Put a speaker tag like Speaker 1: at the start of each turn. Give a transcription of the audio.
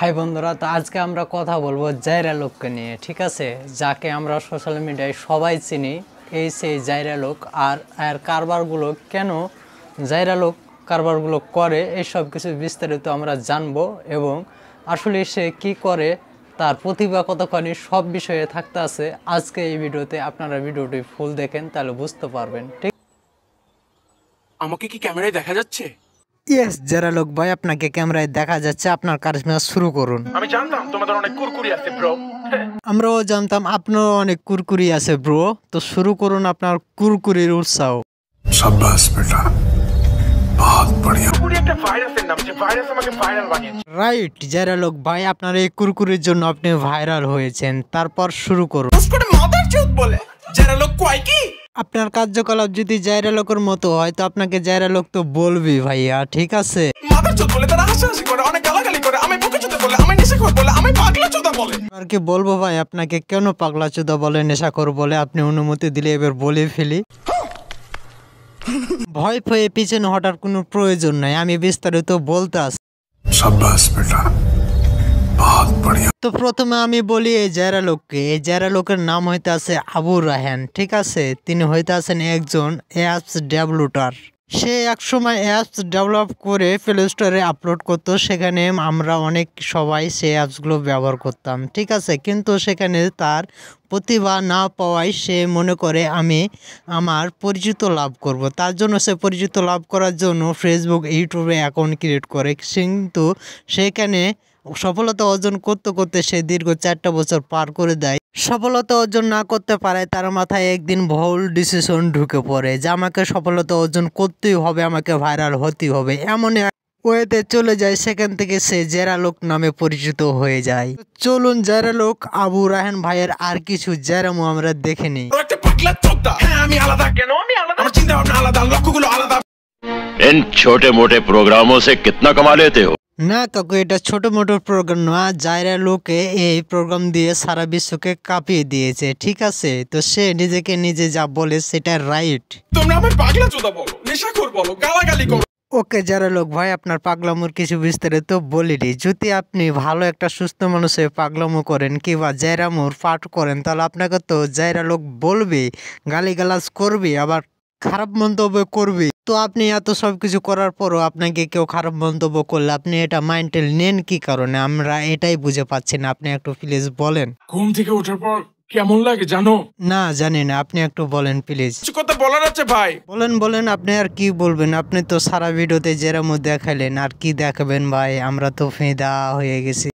Speaker 1: High বন্ধুরা তো আজকে আমরা কথা বলবো জায়রা লোককে নিয়ে ঠিক আছে যাকে আমরা সোশ্যাল মিডিয়ায় সবাই চিনি এই সেই জায়রা লোক আর এর কারবারগুলো কেন জায়রা লোক কারবারগুলো করে এই সব কিছু বিস্তারিত আমরা জানবো এবং আসলে সে কি করে তার প্রতিভা কতখানি সব বিষয়ে থাকতে আছে আজকে এই ভিডিওতে আপনারা ভিডিওটি ফুল দেখেন তাহলে বুঝতে পারবেন ঠিক আমাকে কি ক্যামেরায় দেখা যাচ্ছে ইয়েস যারা লোক ভাই আপনাকে ক্যামেরায় দেখা যাচ্ছে আপনার কারিশমা শুরু করুন আমি জানতাম তোমাদের অনেক কুরকুরি আছে ব্রো আমরাও জানতাম আপনার অনেক কুরকুরি আছে ব্রো তো শুরু করুন আপনার কুরকুরির উৎসাহ সাব্বাস বেটা রাইট যারা লোক ভাই আপনার এই কুরকুরির জন্য আপনি ভাইরাল হয়েছেন তারপর শুরু করুন বলে আপনার কার্যকলাপ যদি জায়রা লোকের মতো হয় তো আপনাকে জায়রা লোক তো বলবি ভাইয়া ঠিক আছে কি বলবো ভাই আপনাকে কেন পাগলা চোদা বলে নেশাখোর বলে আপনি অনুমতি দিলে এবার বলে ফেলি ভয় পেয়ে পিছনে হঠাৎ কোনো প্রয়োজন নাই আমি বিস্তারিত বলতে আস তো প্রথমে আমি বলি এই জায়রা লোককে এই জায়রা লোকের নাম হইতে আছে আবু রাহান ঠিক আছে তিনি হইতে আছেন একজন অ্যাপস ডেভেলপার সে একসময় অ্যাপস ডেভেলপ করে প্লে স্টোরে আপলোড করতো সেখানে আমরা অনেক সবাই সে অ্যাপসগুলো ব্যবহার করতাম ঠিক আছে কিন্তু সেখানে তার প্রতিভা না পাওয়ায় সে মনে করে আমি আমার পরিচিত লাভ করব। তার জন্য সে পরিচিত লাভ করার জন্য ফেসবুক ইউটিউবে অ্যাকাউন্ট ক্রিয়েট করে কিন্তু সেখানে সফলতা অর্জন করতে করতে সে দীর্ঘ চারটা বছর পার করে দেয় সফলতা অর্জন না করতে পারে তার মাথায় একদিন ভুল ডিসিশন ঢুকে পড়ে যে আমাকে সফলতা অর্জন করতেই হবে আমাকে ভাইরাল হতেই হবে এমন ওয়েতে চলে যায় সেখান থেকে সে জেরালোক নামে পরিচিত হয়ে যায় চলুন জেরালোক আবু রাহেন ভাইয়ের আর কিছু জেরামো আমরা দেখে নিই হ্যাঁ, इन छोटे मोटे प्रोग्रामों से कितना कमा लेते हो না কাকু এটা ছোটো মোটো প্রোগ্রাম না জায়রা লোকে এই প্রোগ্রাম দিয়ে সারা বিশ্বকে কাঁপিয়ে দিয়েছে ঠিক আছে তো সে নিজেকে নিজে যা বলে সেটা রাইট ওকে যারা লোক ভাই আপনার পাগলামুর কিছু বিস্তারিত বলিনি যদি আপনি ভালো একটা সুস্থ মানুষে পাগলামো করেন কিংবা জায়রামুর পাঠ করেন তাহলে আপনাকে তো জায়রা লোক বলবে গালিগালাজ করবে আবার খারাপ মন্তব্য করবে তো আপনি এত সব কিছু করার পরও আপনাকে কেউ খারাপ মন্তব্য করলে আপনি এটা মাইন্ডেল নেন কি কারণে আমরা এটাই বুঝে পাচ্ছি না আপনি একটু প্লিজ বলেন ঘুম থেকে ওঠার পর কেমন লাগে জানো না জানি না আপনি একটু বলেন প্লিজ কথা বলার আছে ভাই বলেন বলেন আপনি আর কি বলবেন আপনি তো সারা ভিডিওতে যেরকম দেখালেন আর কি দেখাবেন ভাই আমরা তো ফেঁদা হয়ে গেছি